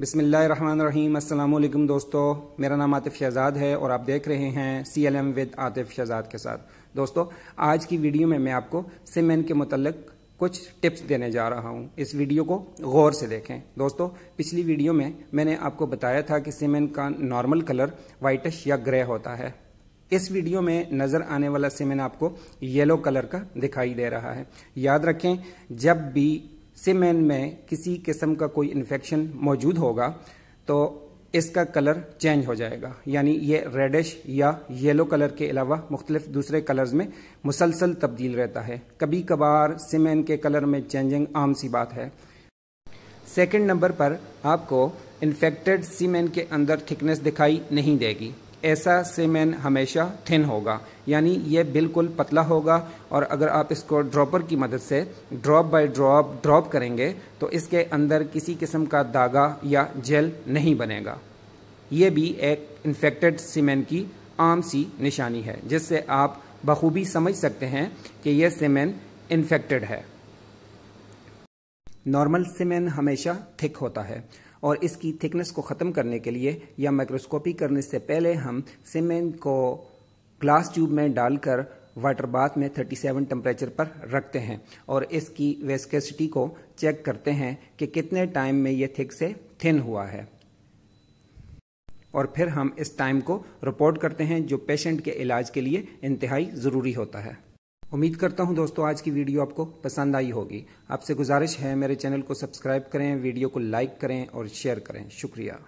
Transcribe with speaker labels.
Speaker 1: बिसमीम अल्लाम दोस्तों मेरा नाम आतिफ शहजाद है और आप देख रहे हैं C L M with Atif Shahzad के साथ दोस्तों आज की वीडियो में मैं आपको सिमेन के मतलब कुछ टिप्स देने जा रहा हूँ इस वीडियो को गौर से देखें दोस्तों पिछली वीडियो में मैंने आपको बताया था कि सीमेंट का नॉर्मल कलर वाइटिश या ग्रे होता है इस वीडियो में नज़र आने वाला सीमेंट आपको येलो कलर का दिखाई दे रहा है याद रखें जब भी सिमेन में किसी किस्म का कोई इन्फेक्शन मौजूद होगा तो इसका कलर चेंज हो जाएगा यानी ये रेडिश या येलो कलर के अलावा मुख्तलिफ दूसरे कलर्स में मुसलसल तब्दील रहता है कभी कभार सिमेन के कलर में चेंजिंग आम सी बात है सेकेंड नंबर पर आपको इन्फेक्टेड सीमेन के अंदर थिकनेस दिखाई नहीं देगी ऐसा सीमेन हमेशा थिन होगा यानी यह बिल्कुल पतला होगा और अगर आप इसको ड्रॉपर की मदद से ड्रॉप बाय ड्रॉप ड्रॉप करेंगे तो इसके अंदर किसी किस्म का दागा या जेल नहीं बनेगा ये भी एक इन्फेक्टेड सीमेन की आम सी निशानी है जिससे आप बखूबी समझ सकते हैं कि यह सीमेन इन्फेक्टेड है नॉर्मल सीमेन हमेशा थिक होता है और इसकी थिकनेस को ख़त्म करने के लिए या माइक्रोस्कोपी करने से पहले हम सीमेंट को ग्लास ट्यूब में डालकर वाटर बाथ में 37 टेम्परेचर पर रखते हैं और इसकी वेस्केसिटी को चेक करते हैं कि कितने टाइम में ये थिक से थिन हुआ है और फिर हम इस टाइम को रिपोर्ट करते हैं जो पेशेंट के इलाज के लिए इंतहाई ज़रूरी होता है उम्मीद करता हूं दोस्तों आज की वीडियो आपको पसंद आई होगी आपसे गुजारिश है मेरे चैनल को सब्सक्राइब करें वीडियो को लाइक करें और शेयर करें शुक्रिया